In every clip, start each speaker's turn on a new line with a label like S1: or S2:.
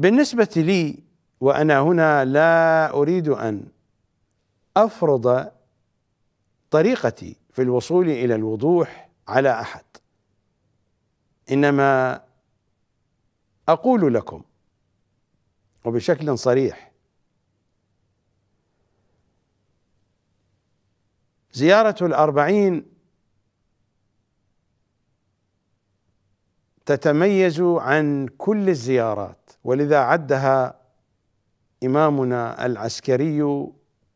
S1: بالنسبة لي وأنا هنا لا أريد أن أفرض طريقتي في الوصول إلى الوضوح على أحد إنما أقول لكم وبشكل صريح زيارة الأربعين تتميز عن كل الزيارات ولذا عدها إمامنا العسكري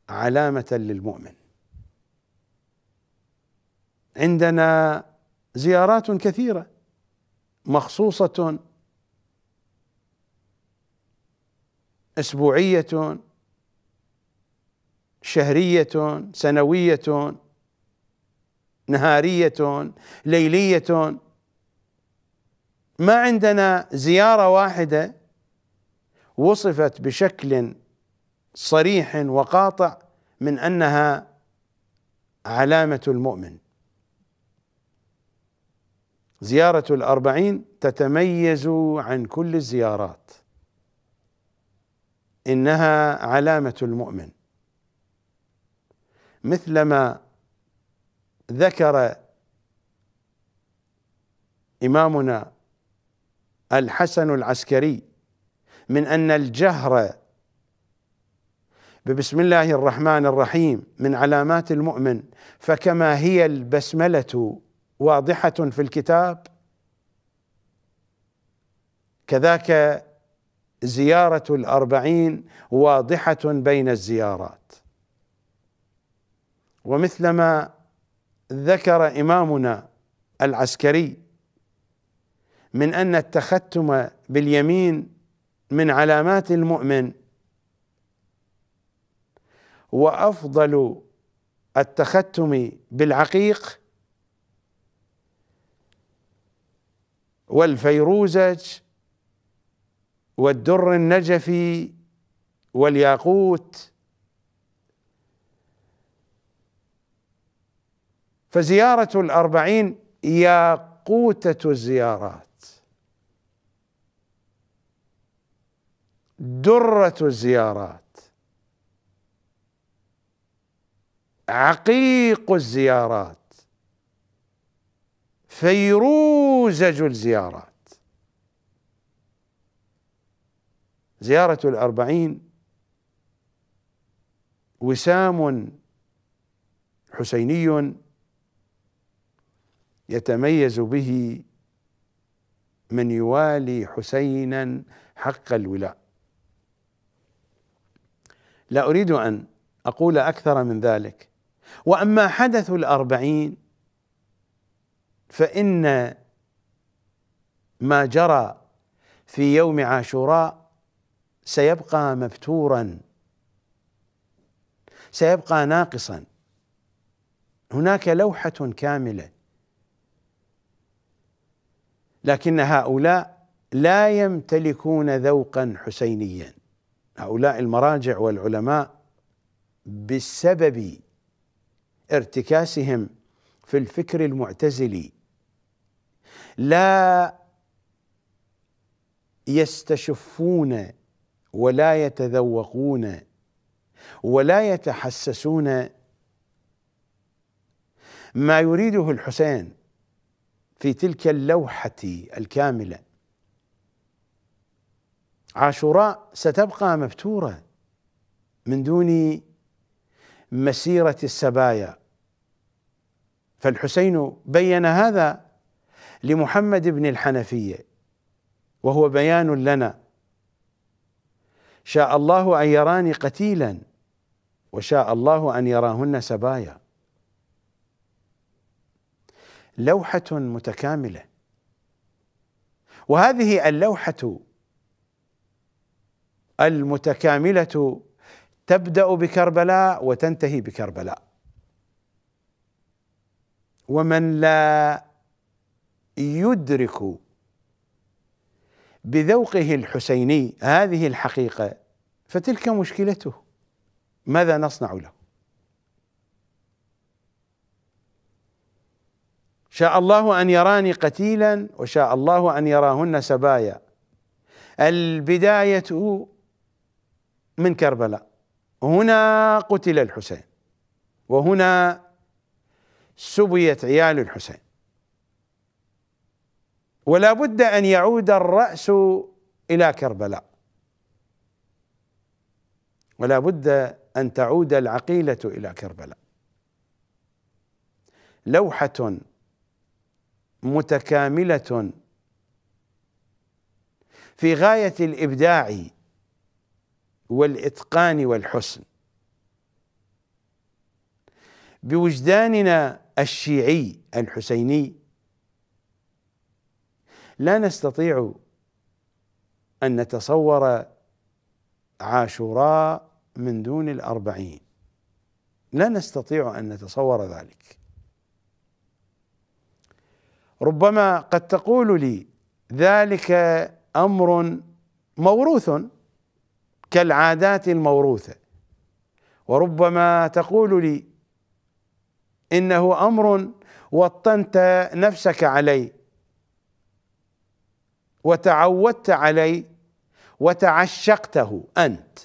S1: علامة للمؤمن عندنا زيارات كثيرة مخصوصة أسبوعية شهرية سنوية نهارية ليلية ما عندنا زياره واحده وصفت بشكل صريح وقاطع من انها علامه المؤمن زياره الاربعين تتميز عن كل الزيارات انها علامه المؤمن مثلما ذكر إمامنا الحسن العسكري من ان الجهر ببسم الله الرحمن الرحيم من علامات المؤمن فكما هي البسمله واضحه في الكتاب كذاك زياره الاربعين واضحه بين الزيارات ومثلما ذكر امامنا العسكري من ان التختم باليمين من علامات المؤمن وافضل التختم بالعقيق والفيروزج والدر النجفي والياقوت فزيارة الأربعين ياقوتة الزيارات درة الزيارات عقيق الزيارات فيروزج الزيارات زيارة الأربعين وسام حسيني يتميز به من يوالي حسينا حق الولاء لا أريد أن أقول أكثر من ذلك وأما حدث الأربعين فإن ما جرى في يوم عاشوراء سيبقى مبتورا سيبقى ناقصا هناك لوحة كاملة لكن هؤلاء لا يمتلكون ذوقا حسينيا هؤلاء المراجع والعلماء بسبب ارتكاسهم في الفكر المعتزلي لا يستشفون ولا يتذوقون ولا يتحسسون ما يريده الحسين في تلك اللوحه الكامله عاشوراء ستبقى مفتوره من دون مسيره السبايا فالحسين بين هذا لمحمد بن الحنفيه وهو بيان لنا شاء الله ان يراني قتيلا وشاء الله ان يراهن سبايا لوحه متكامله وهذه اللوحه المتكامله تبدا بكربلاء وتنتهي بكربلاء ومن لا يدرك بذوقه الحسيني هذه الحقيقه فتلك مشكلته ماذا نصنع له شاء الله ان يراني قتيلا وشاء الله ان يراهن سبايا البدايه من كربلاء هنا قتل الحسين وهنا سبيت عيال الحسين ولا بد ان يعود الراس الى كربلاء ولا بد ان تعود العقيله الى كربلاء لوحه متكامله في غايه الابداع والاتقان والحسن بوجداننا الشيعي الحسيني لا نستطيع ان نتصور عاشوراء من دون الاربعين لا نستطيع ان نتصور ذلك ربما قد تقول لي ذلك امر موروث كالعادات الموروثه وربما تقول لي انه امر وطنت نفسك عليه وتعودت عليه وتعشقته انت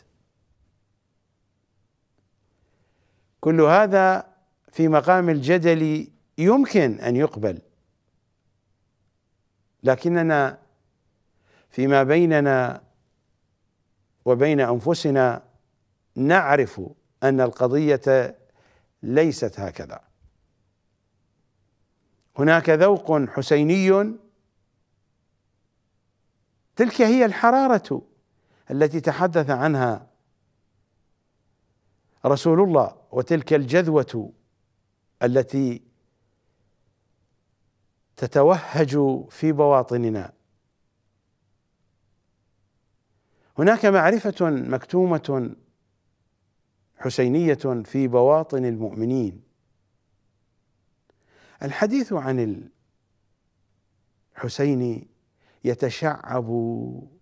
S1: كل هذا في مقام الجدل يمكن ان يقبل لكننا فيما بيننا وبين انفسنا نعرف ان القضيه ليست هكذا هناك ذوق حسيني تلك هي الحراره التي تحدث عنها رسول الله وتلك الجذوه التي تتوهج في بواطننا هناك معرفة مكتومة حسينية في بواطن المؤمنين الحديث عن الحسين يتشعب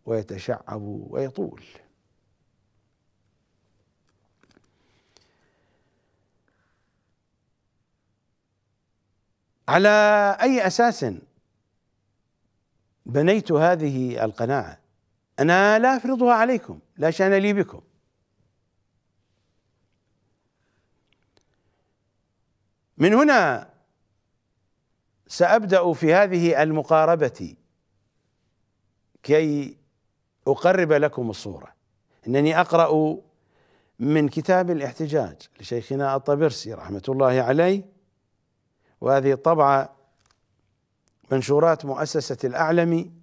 S1: ويتشعب ويطول على اي اساس بنيت هذه القناعه أنا لا أفرضها عليكم لا شأن لي بكم من هنا سأبدأ في هذه المقاربة كي أقرب لكم الصورة أنني أقرأ من كتاب الاحتجاج لشيخنا الطبرسي رحمة الله عليه وهذه الطبعة منشورات مؤسسة الأعلمي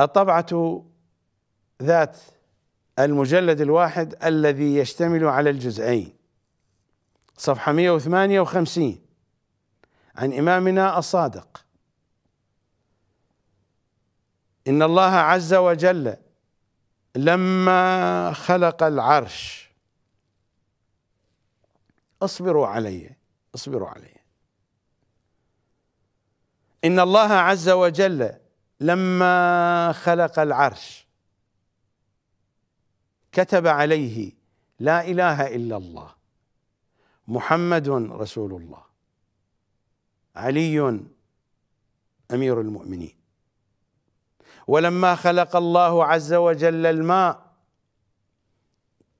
S1: الطبعة ذات المجلد الواحد الذي يشتمل على الجزئين صفحة 158 عن إمامنا الصادق إن الله عز وجل لما خلق العرش اصبروا علي اصبروا علي إن الله عز وجل لما خلق العرش كتب عليه لا اله الا الله محمد رسول الله علي امير المؤمنين ولما خلق الله عز وجل الماء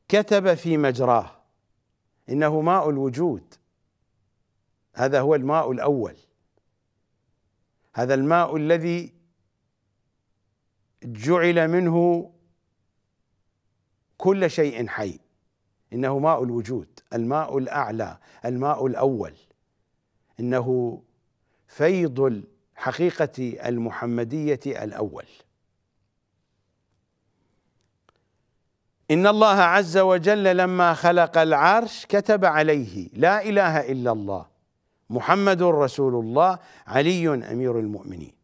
S1: كتب في مجراه انه ماء الوجود هذا هو الماء الاول هذا الماء الذي جعل منه كل شيء حي انه ماء الوجود الماء الاعلى الماء الاول انه فيض الحقيقه المحمديه الاول ان الله عز وجل لما خلق العرش كتب عليه لا اله الا الله محمد رسول الله علي امير المؤمنين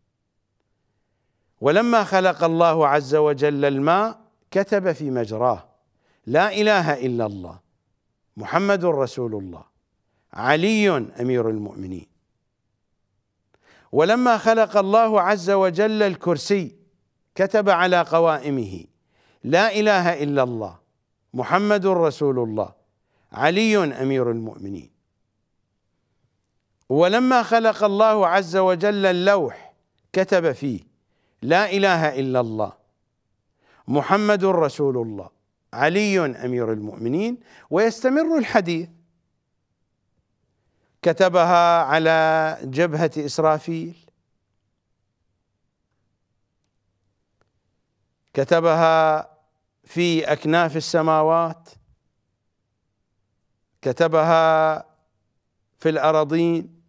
S1: ولما خلق الله عز وجل الماء كتب في مجراه لا اله الا الله محمد رسول الله علي امير المؤمنين ولما خلق الله عز وجل الكرسي كتب على قوائمه لا اله الا الله محمد رسول الله علي امير المؤمنين ولما خلق الله عز وجل اللوح كتب فيه لا اله الا الله محمد رسول الله علي امير المؤمنين ويستمر الحديث كتبها على جبهه اسرافيل كتبها في اكناف السماوات كتبها في الاراضين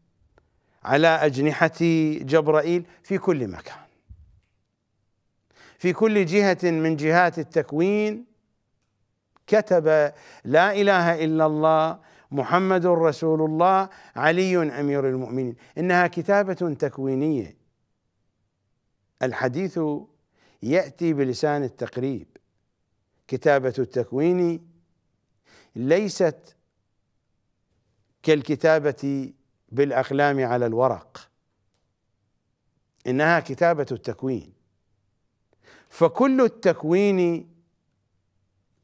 S1: على اجنحه جبرائيل في كل مكان في كل جهة من جهات التكوين كتب لا إله إلا الله محمد رسول الله علي أمير المؤمنين إنها كتابة تكوينية الحديث يأتي بلسان التقريب كتابة التكوين ليست كالكتابة بالأقلام على الورق إنها كتابة التكوين فكل التكوين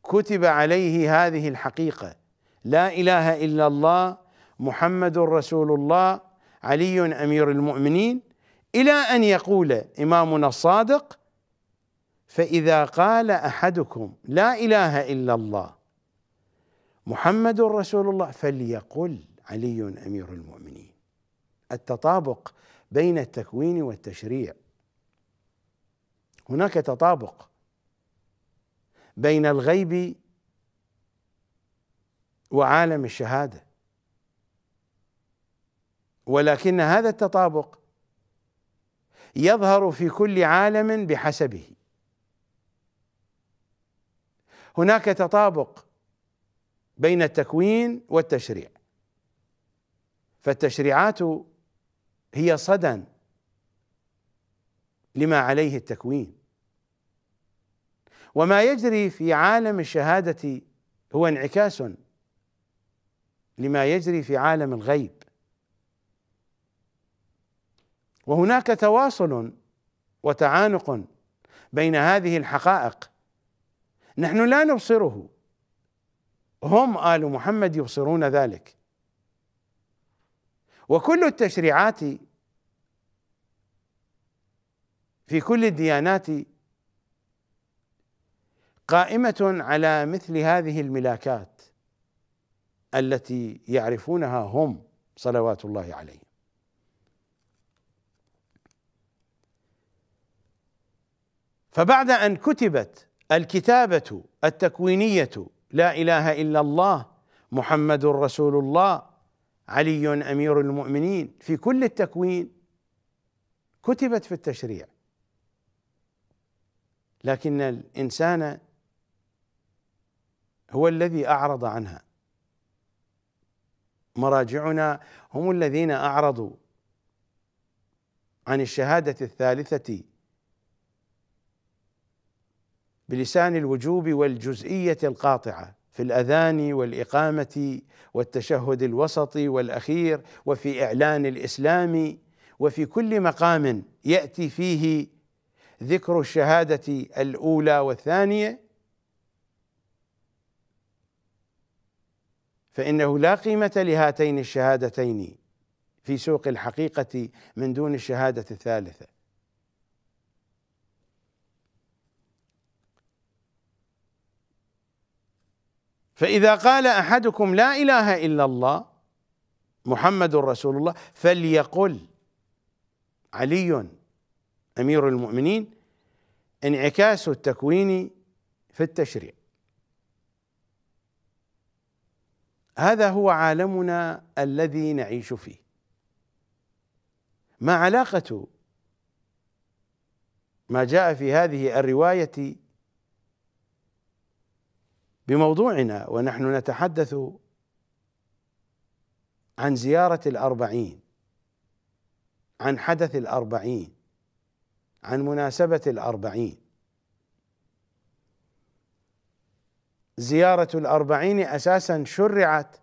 S1: كتب عليه هذه الحقيقه لا اله الا الله محمد رسول الله علي امير المؤمنين الى ان يقول امامنا الصادق فاذا قال احدكم لا اله الا الله محمد رسول الله فليقل علي امير المؤمنين التطابق بين التكوين والتشريع هناك تطابق بين الغيب وعالم الشهاده ولكن هذا التطابق يظهر في كل عالم بحسبه هناك تطابق بين التكوين والتشريع فالتشريعات هي صدى لما عليه التكوين وما يجري في عالم الشهاده هو انعكاس لما يجري في عالم الغيب وهناك تواصل وتعانق بين هذه الحقائق نحن لا نبصره هم ال محمد يبصرون ذلك وكل التشريعات في كل الديانات قائمة على مثل هذه الملاكات التي يعرفونها هم صلوات الله عليهم فبعد ان كتبت الكتابه التكوينيه لا اله الا الله محمد رسول الله علي امير المؤمنين في كل التكوين كتبت في التشريع لكن الانسان هو الذي اعرض عنها مراجعنا هم الذين اعرضوا عن الشهاده الثالثه بلسان الوجوب والجزئيه القاطعه في الاذان والاقامه والتشهد الوسطي والاخير وفي اعلان الاسلام وفي كل مقام ياتي فيه ذكر الشهادة الأولى والثانية فإنه لا قيمة لهاتين الشهادتين في سوق الحقيقة من دون الشهادة الثالثة فإذا قال أحدكم لا إله إلا الله محمد رسول الله فليقل علي امير المؤمنين انعكاس التكوين في التشريع هذا هو عالمنا الذي نعيش فيه ما علاقه ما جاء في هذه الروايه بموضوعنا ونحن نتحدث عن زياره الاربعين عن حدث الاربعين عن مناسبة الأربعين زيارة الأربعين أساسا شرعت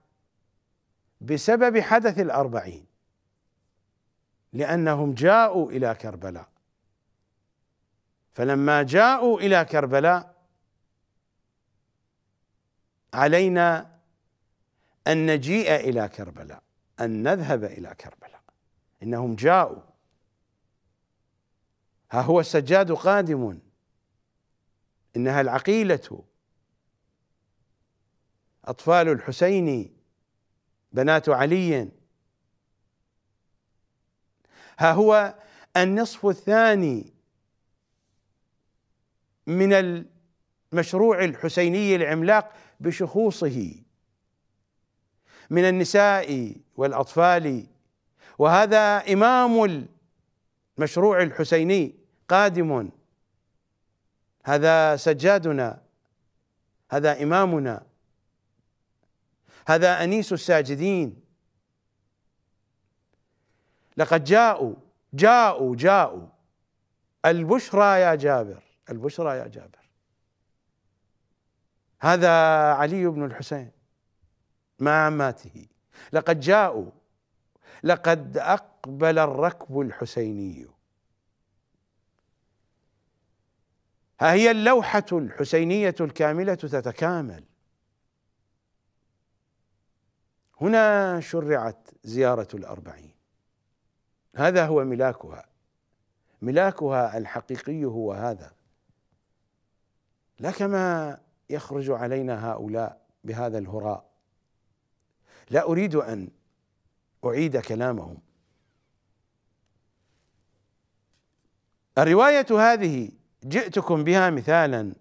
S1: بسبب حدث الأربعين لأنهم جاءوا إلى كربلاء فلما جاءوا إلى كربلاء علينا أن نجيء إلى كربلاء أن نذهب إلى كربلاء إنهم جاءوا ها هو السجاد قادم انها العقيله اطفال الحسين بنات علي ها هو النصف الثاني من المشروع الحسيني العملاق بشخوصه من النساء والاطفال وهذا امام المشروع الحسيني قادم هذا سجادنا هذا إمامنا هذا أنيس الساجدين لقد جاءوا جاءوا جاءوا البشرى يا جابر البشرى يا جابر هذا علي بن الحسين مع عماته لقد جاءوا لقد أقبل الركب الحسيني ها هي اللوحة الحسينية الكاملة تتكامل هنا شرعت زيارة الأربعين هذا هو ملاكها ملاكها الحقيقي هو هذا لكما يخرج علينا هؤلاء بهذا الهراء لا اريد ان اعيد كلامهم الروايه هذه جئتكم بها مثالا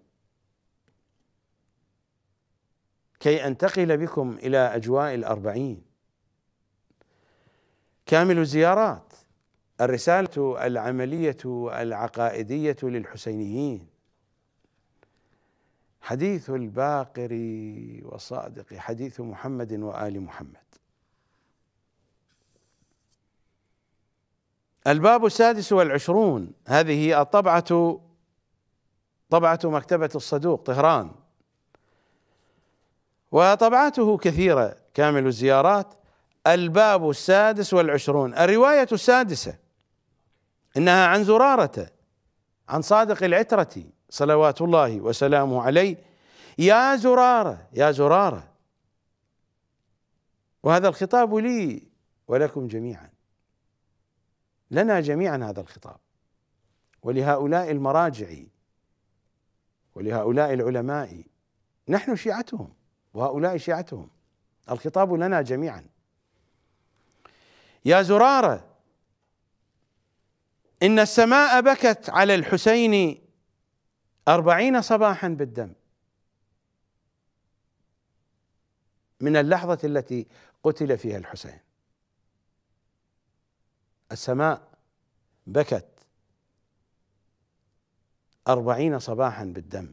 S1: كي انتقل بكم الى اجواء الاربعين كامل الزيارات الرساله العمليه العقائديه للحسينيين حديث الباقر وصادق حديث محمد وال محمد الباب السادس والعشرون هذه الطبعه طبعة مكتبة الصدوق طهران وطبعاته كثيرة كامل الزيارات الباب السادس والعشرون الرواية السادسة إنها عن زرارة عن صادق العترة صلوات الله وسلامه عليه يا زرارة يا زرارة وهذا الخطاب لي ولكم جميعا لنا جميعا هذا الخطاب ولهؤلاء المراجع ولهؤلاء العلماء نحن شيعتهم وهؤلاء شيعتهم الخطاب لنا جميعا يا زراره ان السماء بكت على الحسين أربعين صباحا بالدم من اللحظة التي قتل فيها الحسين السماء بكت أربعين صباحا بالدم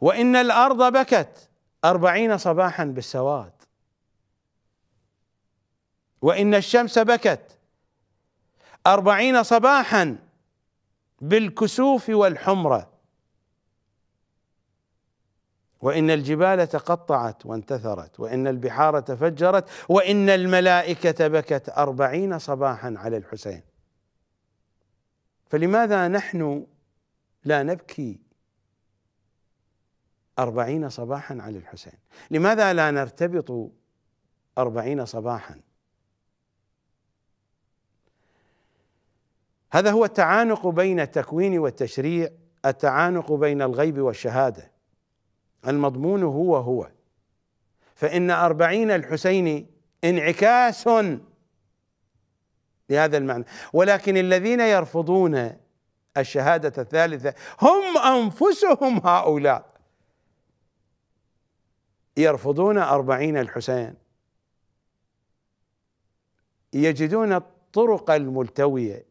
S1: وإن الأرض بكت أربعين صباحا بالسواد وإن الشمس بكت أربعين صباحا بالكسوف والحمرة وإن الجبال تقطعت وانتثرت وإن البحار تفجرت وإن الملائكة بكت أربعين صباحا على الحسين فلماذا نحن لا نبكي أربعين صباحا على الحسين لماذا لا نرتبط أربعين صباحا هذا هو التعانق بين التكوين والتشريع التعانق بين الغيب والشهادة المضمون هو هو فإن أربعين الحسين انعكاس لهذا المعنى ولكن الذين يرفضون الشهادة الثالثة هم أنفسهم هؤلاء يرفضون أربعين الحسين يجدون الطرق الملتوية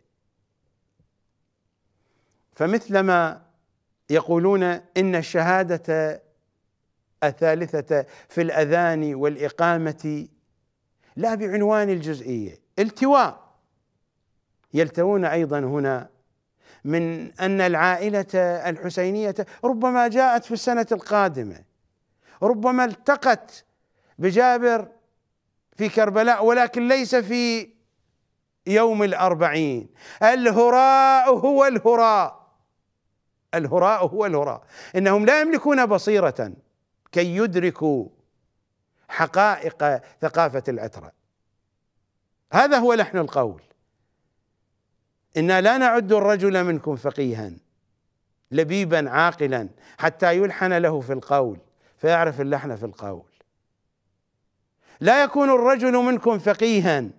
S1: فمثلما يقولون إن الشهادة الثالثة في الأذان والإقامة لا بعنوان الجزئية التواء يلتوون ايضا هنا من ان العائله الحسينيه ربما جاءت في السنه القادمه ربما التقت بجابر في كربلاء ولكن ليس في يوم الأربعين الهراء هو الهراء الهراء هو الهراء إنهم لا يملكون بصيرة كي يدركوا حقائق ثقافة العترة هذا هو لحن القول إنا لا نعد الرجل منكم فقيها لبيبا عاقلا حتى يلحن له في القول فيعرف اللحن في القول لا يكون الرجل منكم فقيها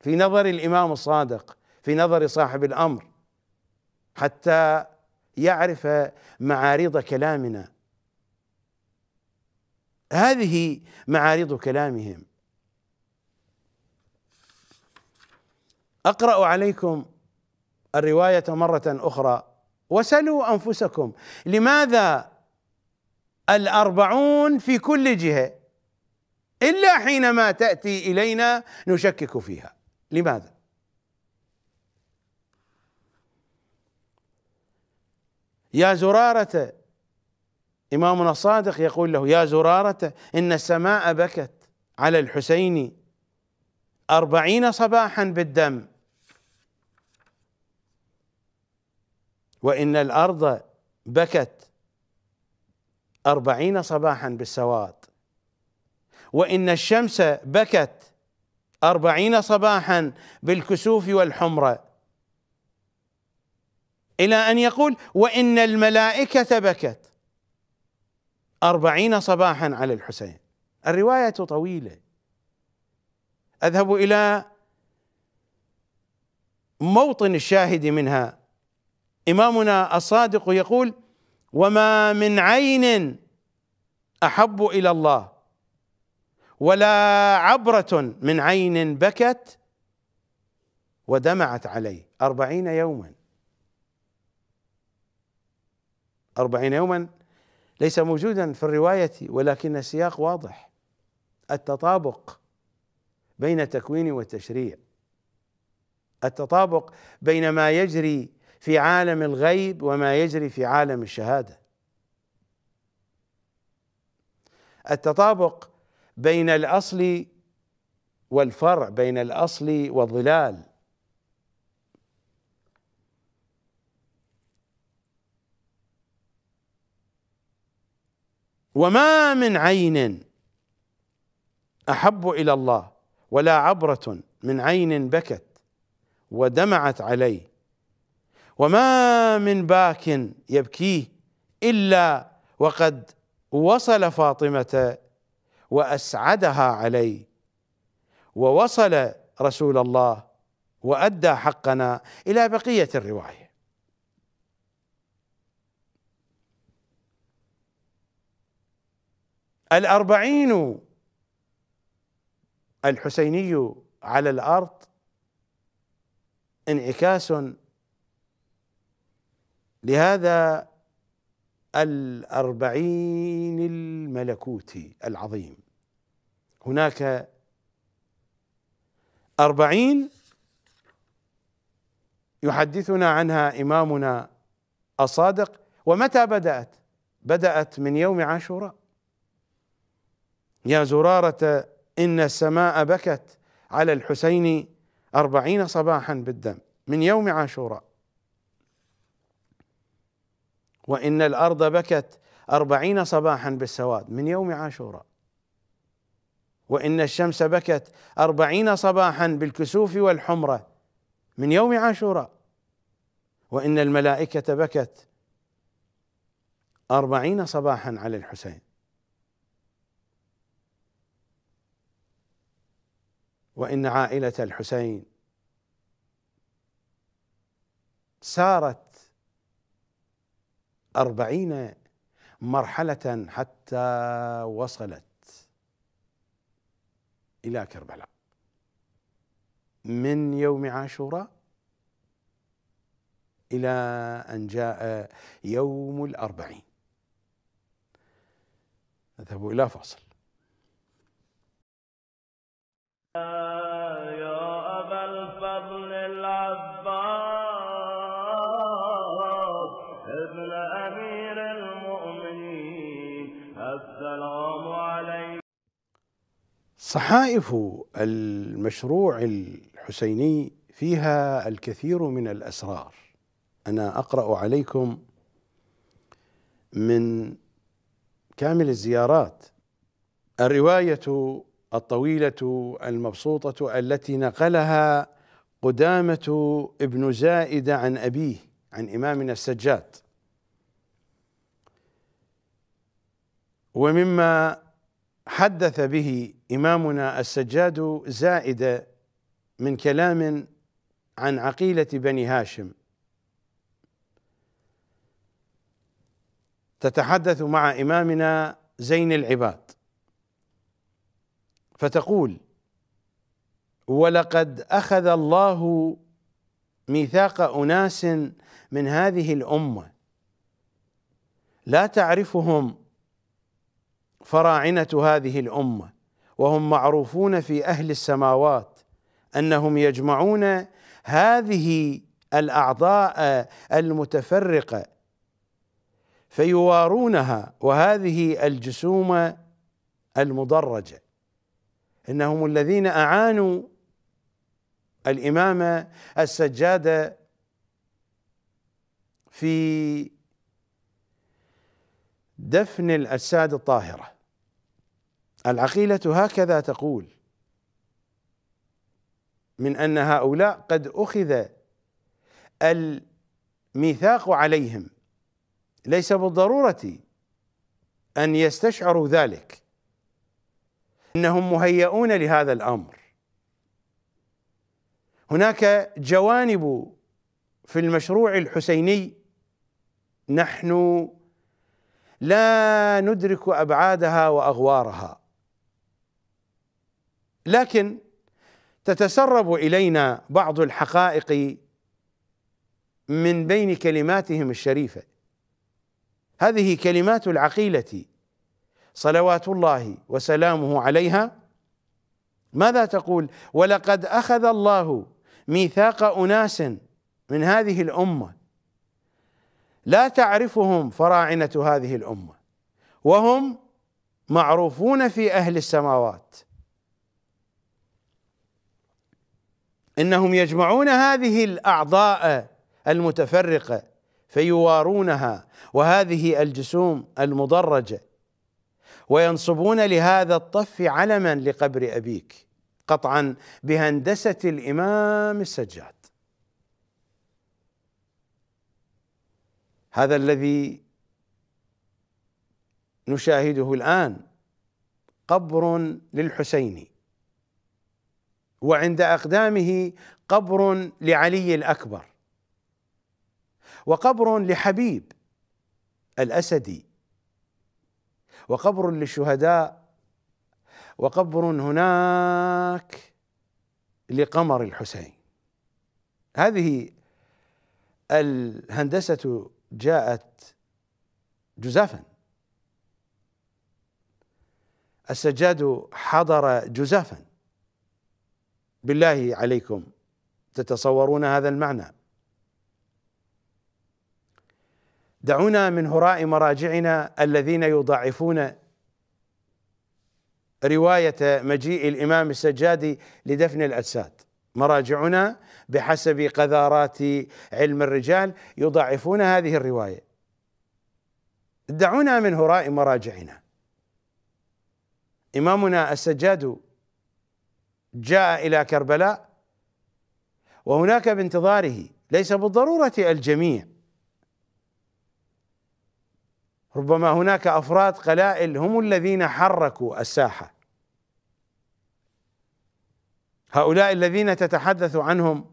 S1: في نظر الإمام الصادق في نظر صاحب الأمر حتى يعرف معارض كلامنا هذه معارض كلامهم اقرا عليكم الروايه مره اخرى وسلوا انفسكم لماذا الاربعون في كل جهه الا حينما تاتي الينا نشكك فيها لماذا يا زراره امامنا الصادق يقول له يا زراره ان السماء بكت على الحسين أربعين صباحا بالدم وإن الأرض بكت أربعين صباحا بالسواد وإن الشمس بكت أربعين صباحا بالكسوف والحمرة إلى أن يقول وإن الملائكة بكت أربعين صباحا على الحسين الرواية طويلة أذهب إلى موطن الشاهد منها إمامنا الصادق يقول وما من عين أحب إلى الله ولا عبرة من عين بكت ودمعت عليه أربعين يوما أربعين يوما ليس موجودا في الرواية ولكن السياق واضح التطابق بين تكوين وتشريع التطابق بين ما يجري في عالم الغيب وما يجري في عالم الشهاده التطابق بين الاصل والفرع بين الاصل والظلال وما من عين احب الى الله ولا عبره من عين بكت ودمعت عليه وما من باك يبكيه الا وقد وصل فاطمه واسعدها عليه ووصل رسول الله وادى حقنا الى بقيه الروايه الاربعين الحسيني على الارض انعكاس لهذا الأربعين الملكوتي العظيم هناك أربعين يحدثنا عنها إمامنا الصادق ومتى بدأت؟ بدأت من يوم عاشوراء يا زرارة إن السماء بكت على الحسين أربعين صباحا بالدم من يوم عاشوراء وإن الأرض بكت أربعين صباحا بالسواد من يوم عاشوراء وإن الشمس بكت أربعين صباحا بالكسوف والحمرة من يوم عاشوراء وإن الملائكة بكت أربعين صباحا على الحسين وإن عائلة الحسين سارت أربعين مرحلة حتى وصلت إلى كربلاء من يوم عاشوراء إلى أن جاء يوم الأربعين نذهب إلى فاصل صحائف المشروع الحسيني فيها الكثير من الاسرار انا اقرا عليكم من كامل الزيارات الروايه الطويله المبسوطه التي نقلها قدامه ابن زائد عن ابيه عن امامنا السجاد ومما حدث به إمامنا السجاد زائدة من كلام عن عقيلة بني هاشم تتحدث مع إمامنا زين العباد فتقول ولقد أخذ الله ميثاق أناس من هذه الأمة لا تعرفهم فراعنه هذه الامه وهم معروفون في اهل السماوات انهم يجمعون هذه الاعضاء المتفرقه فيوارونها وهذه الجسوم المدرجه انهم الذين اعانوا الامام السجاده في دفن الاجساد الطاهره العقيلة هكذا تقول من أن هؤلاء قد أخذ الميثاق عليهم ليس بالضرورة أن يستشعروا ذلك انهم مهيئون لهذا الامر هناك جوانب في المشروع الحسيني نحن لا ندرك ابعادها واغوارها لكن تتسرب الينا بعض الحقائق من بين كلماتهم الشريفه هذه كلمات العقيله صلوات الله وسلامه عليها ماذا تقول ولقد اخذ الله ميثاق اناس من هذه الامه لا تعرفهم فراعنه هذه الامه وهم معروفون في اهل السماوات انهم يجمعون هذه الاعضاء المتفرقه فيوارونها وهذه الجسوم المدرجه وينصبون لهذا الطف علما لقبر ابيك قطعا بهندسه الامام السجاد هذا الذي نشاهده الان قبر للحسيني وعند اقدامه قبر لعلي الاكبر وقبر لحبيب الاسدي وقبر للشهداء وقبر هناك لقمر الحسين هذه الهندسه جاءت جزافا السجاد حضر جزافا بالله عليكم تتصورون هذا المعنى دعونا من هراء مراجعنا الذين يضاعفون روايه مجيء الامام السجاد لدفن الاجساد مراجعنا بحسب قذارات علم الرجال يضاعفون هذه الروايه دعونا من هراء مراجعنا امامنا السجاد جاء الى كربلاء وهناك بانتظاره ليس بالضروره الجميع ربما هناك افراد قلائل هم الذين حركوا الساحه هؤلاء الذين تتحدث عنهم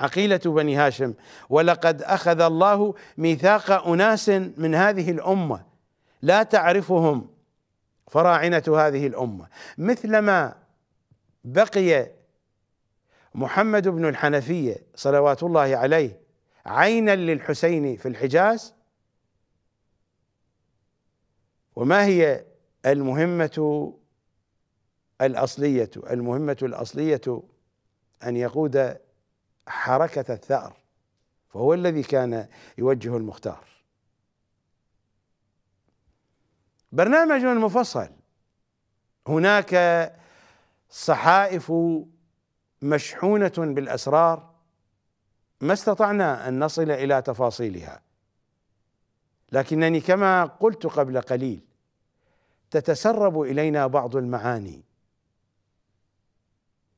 S1: عقيله بني هاشم ولقد اخذ الله ميثاق اناس من هذه الامه لا تعرفهم فراعنه هذه الامه مثلما بقي محمد بن الحنفيه صلوات الله عليه عينا للحسين في الحجاز وما هي المهمه الاصليه المهمه الاصليه ان يقود حركه الثار فهو الذي كان يوجه المختار برنامج مفصل هناك صحائف مشحونه بالاسرار ما استطعنا ان نصل الى تفاصيلها لكنني كما قلت قبل قليل تتسرب الينا بعض المعاني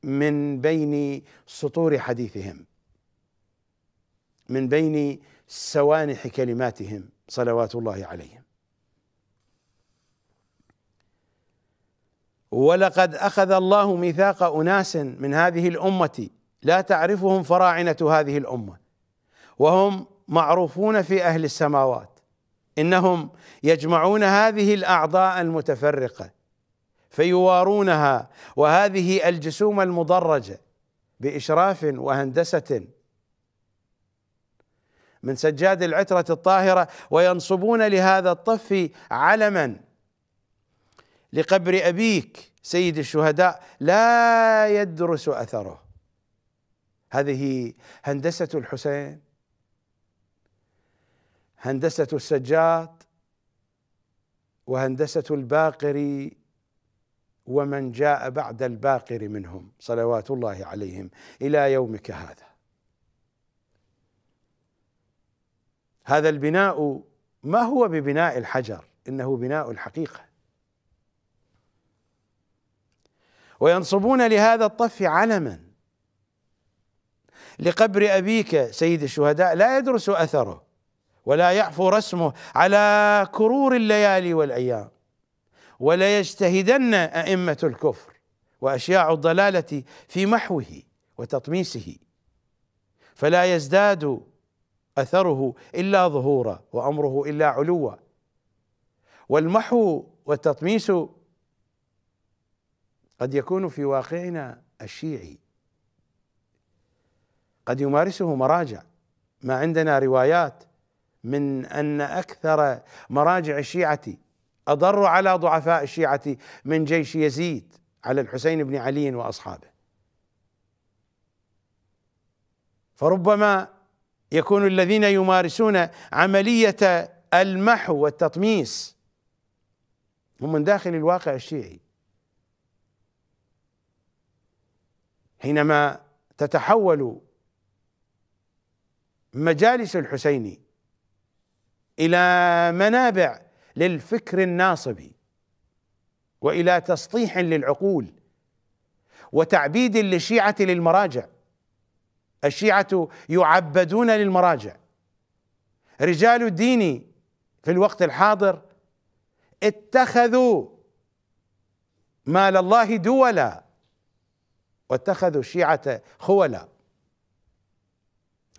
S1: من بين سطور حديثهم من بين سوانح كلماتهم صلوات الله عليهم ولقد اخذ الله ميثاق اناس من هذه الامه لا تعرفهم فراعنه هذه الامه وهم معروفون في اهل السماوات انهم يجمعون هذه الاعضاء المتفرقه فيوارونها وهذه الجسوم المدرجه باشراف وهندسه من سجاد العتره الطاهره وينصبون لهذا الطف علما لقبر أبيك سيد الشهداء لا يدرس أثره هذه هندسة الحسين هندسة السجاد وهندسة الباقري ومن جاء بعد الباقر منهم صلوات الله عليهم الى يومك هذا هذا البناء ما هو ببناء الحجر انه بناء الحقيقه وينصبون لهذا الطف علما لقبر أبيك سيد الشهداء لا يدرس أثره ولا يعفو رسمه على كرور الليالي والأيام وليجتهدن أئمة الكفر وأشياع الضلالة في محوه وتطميسه فلا يزداد أثره إلا ظهورا وأمره إلا علوا والمحو والتطميس قد يكون في واقعنا الشيعي قد يمارسه مراجع ما عندنا روايات من ان اكثر مراجع الشيعه اضر على ضعفاء الشيعه من جيش يزيد على الحسين بن علي واصحابه فربما يكون الذين يمارسون عمليه المحو والتطميس هم من داخل الواقع الشيعي حينما تتحول مجالس الحسيني الى منابع للفكر الناصبي والى تسطيح للعقول وتعبيد للشيعه للمراجع الشيعه يعبدون للمراجع رجال الدين في الوقت الحاضر اتخذوا مال الله دولا واتخذوا الشيعة خولا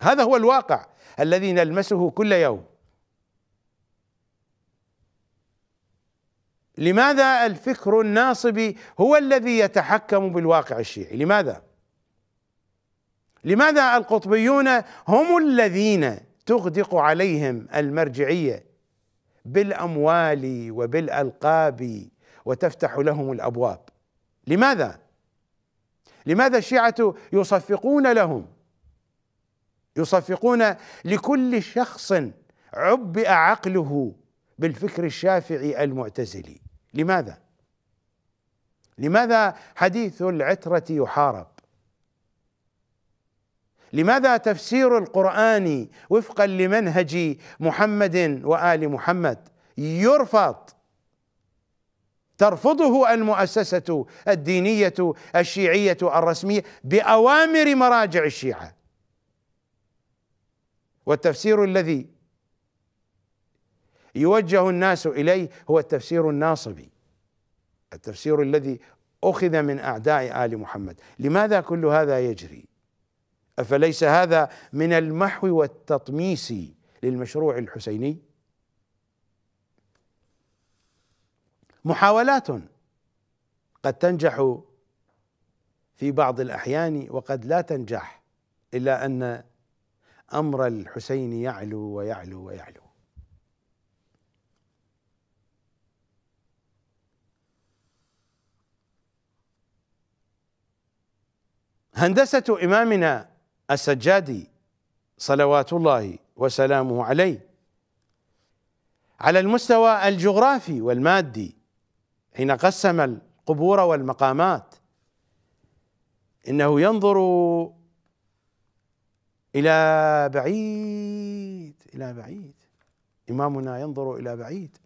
S1: هذا هو الواقع الذي نلمسه كل يوم لماذا الفكر الناصبي هو الذي يتحكم بالواقع الشيعي لماذا لماذا القطبيون هم الذين تغدق عليهم المرجعيه بالاموال وبالالقاب وتفتح لهم الابواب لماذا لماذا الشيعة يصفقون لهم يصفقون لكل شخص عبئ عقله بالفكر الشافعي المعتزلي لماذا لماذا حديث العترة يحارب لماذا تفسير القرآن وفقا لمنهج محمد وآل محمد يرفض ترفضه المؤسسه الدينيه الشيعيه الرسميه باوامر مراجع الشيعه والتفسير الذي يوجه الناس اليه هو التفسير الناصبي التفسير الذي اخذ من اعداء ال محمد لماذا كل هذا يجري افليس هذا من المحو والتطميس للمشروع الحسيني محاولات قد تنجح في بعض الاحيان وقد لا تنجح الا ان امر الحسين يعلو ويعلو ويعلو هندسه امامنا السجادي صلوات الله وسلامه عليه على المستوى الجغرافي والمادي حين قسم القبور والمقامات انه ينظر الى بعيد الى بعيد امامنا ينظر الى بعيد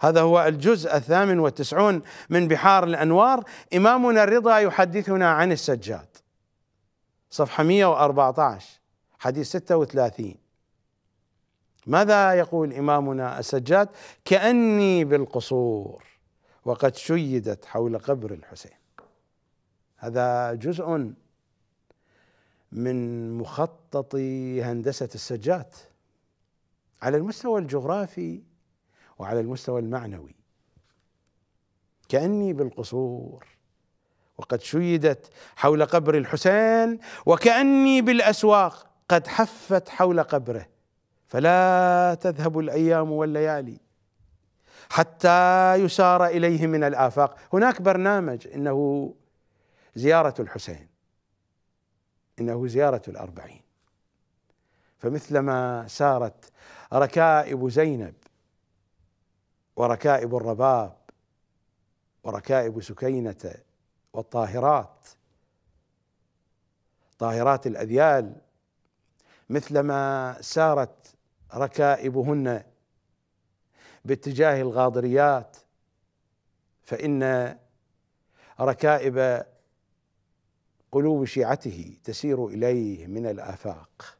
S1: هذا هو الجزء الثامن والتسعون من بحار الانوار امامنا الرضا يحدثنا عن السجاد صفحه 114 حديث 36 ماذا يقول امامنا السجاد كاني بالقصور وقد شيدت حول قبر الحسين هذا جزء من مخطط هندسه السجاد على المستوى الجغرافي وعلى المستوى المعنوي كاني بالقصور وقد شيدت حول قبر الحسين وكاني بالاسواق قد حفت حول قبره فلا تذهب الايام والليالي حتى يسار اليه من الافاق، هناك برنامج انه زياره الحسين انه زياره الاربعين فمثلما سارت ركائب زينب وركائب الرباب وركائب سكينه والطاهرات طاهرات الاذيال مثلما سارت ركائبهن باتجاه الغاضريات فإن ركائب قلوب شيعته تسير إليه من الآفاق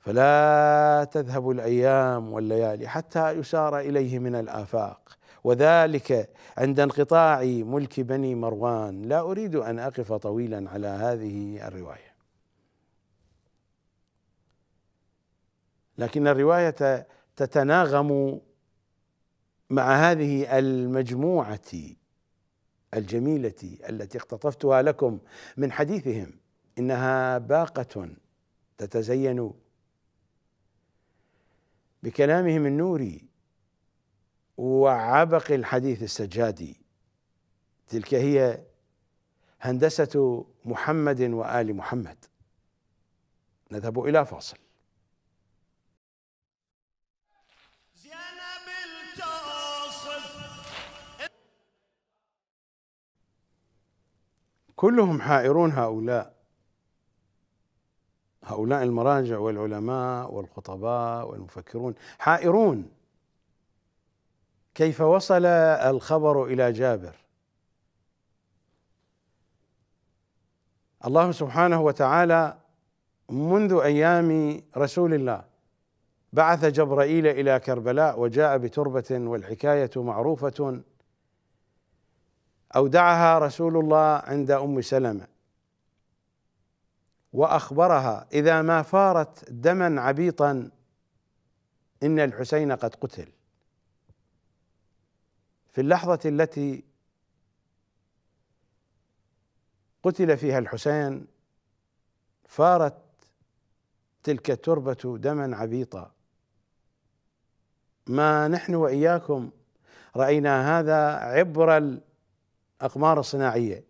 S1: فلا تذهب الأيام والليالي حتى يسار إليه من الآفاق وذلك عند انقطاع ملك بني مروان لا أريد أن أقف طويلا على هذه الرواية لكن الروايه تتناغم مع هذه المجموعه الجميله التي اقتطفتها لكم من حديثهم انها باقه تتزين بكلامهم النوري وعبق الحديث السجادي تلك هي هندسه محمد وال محمد نذهب الى فاصل كلهم حائرون هؤلاء هؤلاء المراجع والعلماء والخطباء والمفكرون حائرون كيف وصل الخبر الى جابر الله سبحانه وتعالى منذ ايام رسول الله بعث جبرائيل الى كربلاء وجاء بتربه والحكايه معروفه اودعها رسول الله عند ام سلمه واخبرها اذا ما فارت دما عبيطا ان الحسين قد قتل في اللحظه التي قتل فيها الحسين فارت تلك التربه دما عبيطا ما نحن واياكم راينا هذا عبر أقمار صناعية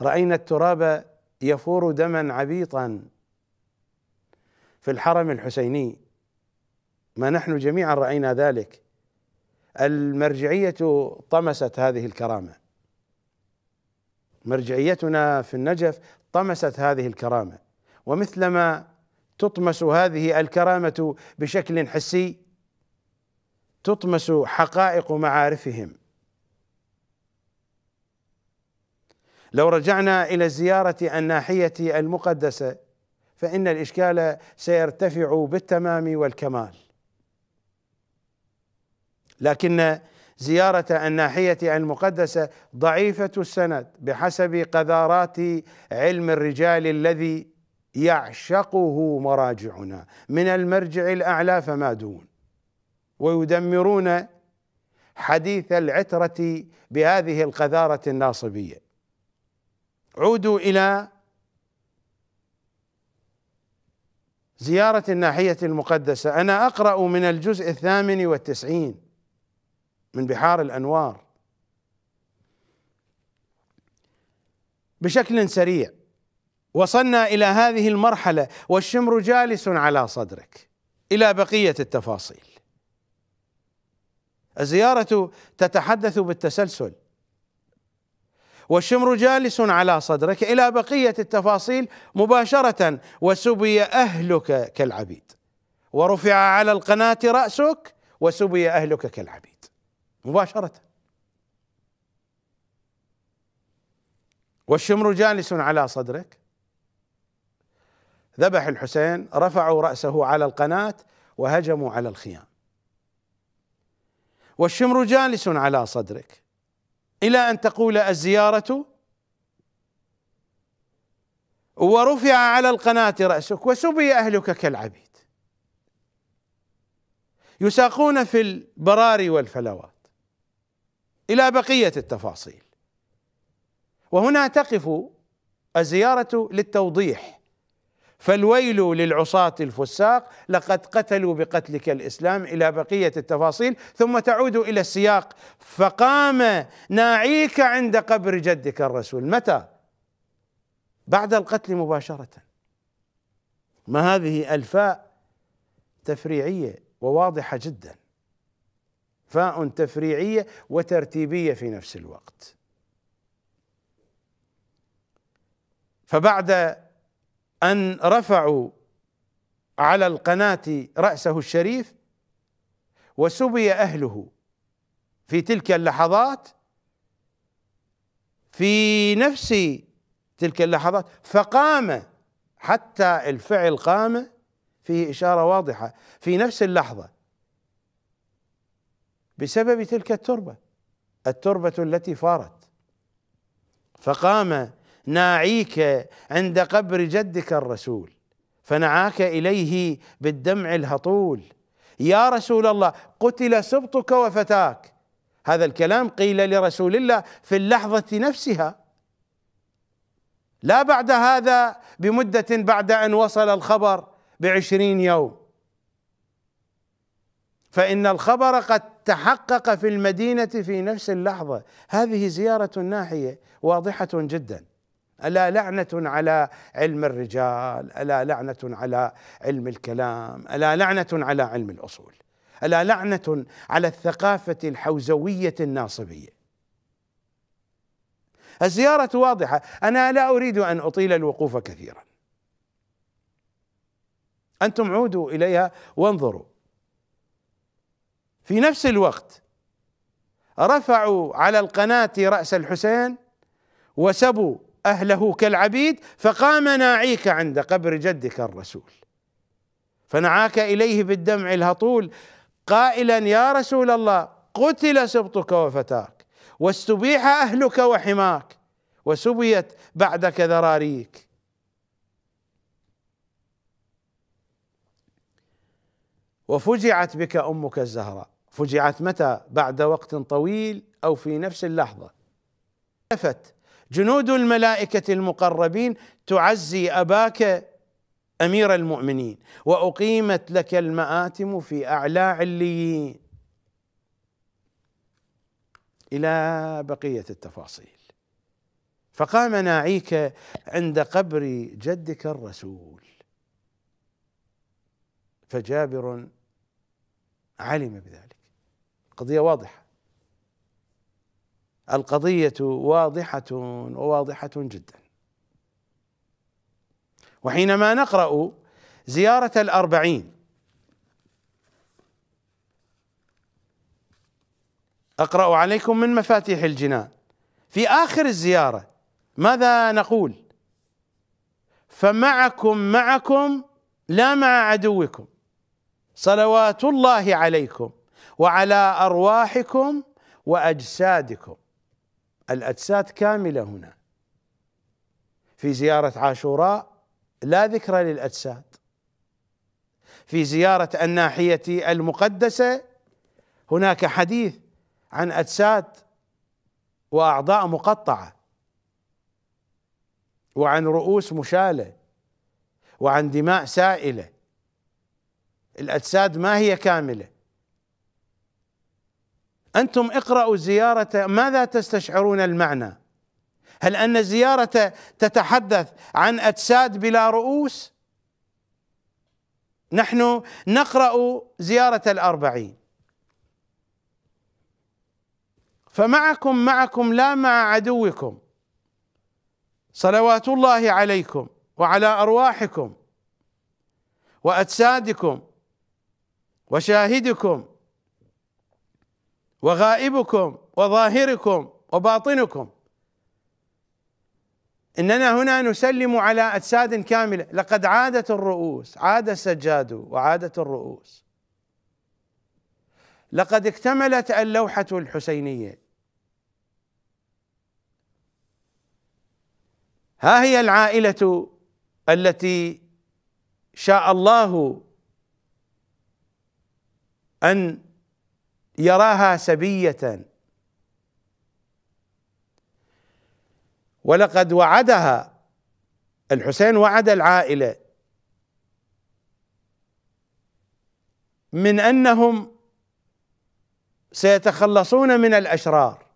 S1: رأينا التراب يفور دما عبيطا في الحرم الحسيني ما نحن جميعا رأينا ذلك المرجعية طمست هذه الكرامة مرجعيتنا في النجف طمست هذه الكرامة ومثلما تطمس هذه الكرامة بشكل حسي تطمس حقائق معارفهم لو رجعنا الى زياره الناحيه المقدسه فان الاشكال سيرتفع بالتمام والكمال لكن زياره الناحيه المقدسه ضعيفه السند بحسب قذارات علم الرجال الذي يعشقه مراجعنا من المرجع الاعلى فما دون ويدمرون حديث العتره بهذه القذاره الناصبيه عودوا إلى زيارة الناحية المقدسة أنا أقرأ من الجزء الثامن والتسعين من بحار الأنوار بشكل سريع وصلنا إلى هذه المرحلة والشمر جالس على صدرك إلى بقية التفاصيل الزيارة تتحدث بالتسلسل والشمر جالس على صدرك الى بقيه التفاصيل مباشره وسبي اهلك كالعبيد ورفع على القناه راسك وسبي اهلك كالعبيد مباشره والشمر جالس على صدرك ذبح الحسين رفعوا راسه على القناه وهجموا على الخيام والشمر جالس على صدرك إلى أن تقول الزيارة ورفع على القناة رأسك وسبي أهلك كالعبيد يساقون في البراري والفلوات إلى بقية التفاصيل وهنا تقف الزيارة للتوضيح فالويل للعصاة الفساق لقد قتلوا بقتلك الاسلام الى بقيه التفاصيل ثم تعود الى السياق فقام ناعيك عند قبر جدك الرسول متى؟ بعد القتل مباشره ما هذه الفاء تفريعيه وواضحه جدا فاء تفريعيه وترتيبيه في نفس الوقت فبعد أن رفعوا على القناة رأسه الشريف وسبي أهله في تلك اللحظات في نفس تلك اللحظات فقام حتى الفعل قام فيه إشارة واضحة في نفس اللحظة بسبب تلك التربة التربة التي فارت فقام ناعيك عند قبر جدك الرسول فنعاك اليه بالدمع الهطول يا رسول الله قتل سبطك وفتاك هذا الكلام قيل لرسول الله في اللحظه نفسها لا بعد هذا بمده بعد ان وصل الخبر بعشرين يوم فان الخبر قد تحقق في المدينه في نفس اللحظه هذه زياره ناحيه واضحه جدا ألا لعنة على علم الرجال ألا لعنة على علم الكلام ألا لعنة على علم الأصول ألا لعنة على الثقافة الحوزوية الناصبية الزيارة واضحة أنا لا أريد أن أطيل الوقوف كثيرا أنتم عودوا إليها وانظروا في نفس الوقت رفعوا على القناة رأس الحسين وسبوا أهله كالعبيد فقام ناعيك عند قبر جدك الرسول فنعاك إليه بالدمع الهطول قائلا يا رسول الله قتل سبطك وفتاك واستبيح أهلك وحماك وسبيت بعدك ذراريك وفجعت بك امك الزهراء فجعت متى بعد وقت طويل او في نفس اللحظه نفت جنود الملائكه المقربين تعزي اباك امير المؤمنين واقيمت لك المآتم في اعلى عليين الى بقيه التفاصيل فقام ناعيك عند قبر جدك الرسول فجابر علم بذلك قضيه واضحه القضية واضحة وواضحة جدا وحينما نقرأ زيارة الأربعين أقرأ عليكم من مفاتيح الجنان في آخر الزيارة ماذا نقول فمعكم معكم لا مع عدوكم صلوات الله عليكم وعلى أرواحكم وأجسادكم الأجساد كاملة هنا في زيارة عاشوراء لا ذكر للأجساد في زيارة الناحية المقدسة هناك حديث عن أجساد وأعضاء مقطعة وعن رؤوس مشالة وعن دماء سائلة الأجساد ما هي كاملة انتم اقرأوا زيارة ماذا تستشعرون المعنى؟ هل ان زيارة تتحدث عن اجساد بلا رؤوس؟ نحن نقرأ زيارة الأربعين فمعكم معكم لا مع عدوكم صلوات الله عليكم وعلى أرواحكم وأجسادكم وشاهدكم وغائبكم وظاهركم وباطنكم اننا هنا نسلم على اجساد كامله لقد عادت الرؤوس عاد السجاد وعادت الرؤوس لقد اكتملت اللوحه الحسينيه ها هي العائله التي شاء الله ان يراها سبية ولقد وعدها الحسين وعد العائلة من أنهم سيتخلصون من الأشرار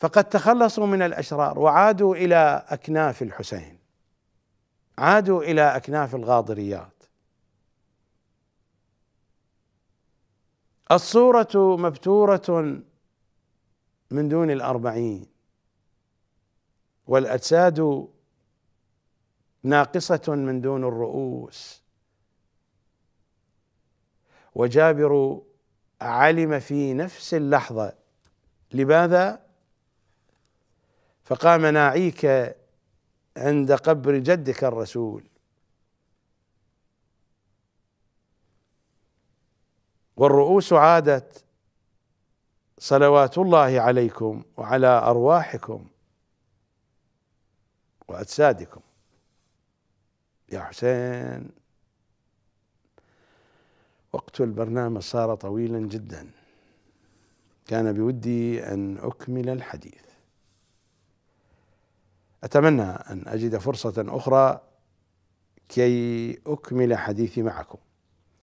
S1: فقد تخلصوا من الأشرار وعادوا إلى أكناف الحسين عادوا إلى أكناف الغاضريات الصورة مبتورة من دون الأربعين والأجساد ناقصة من دون الرؤوس وجابر علم في نفس اللحظة لماذا؟ فقام ناعيك عند قبر جدك الرسول والرؤوس عادت صلوات الله عليكم وعلى ارواحكم واجسادكم يا حسين وقت البرنامج صار طويلا جدا كان بودي ان اكمل الحديث اتمنى ان اجد فرصه اخرى كي اكمل حديثي معكم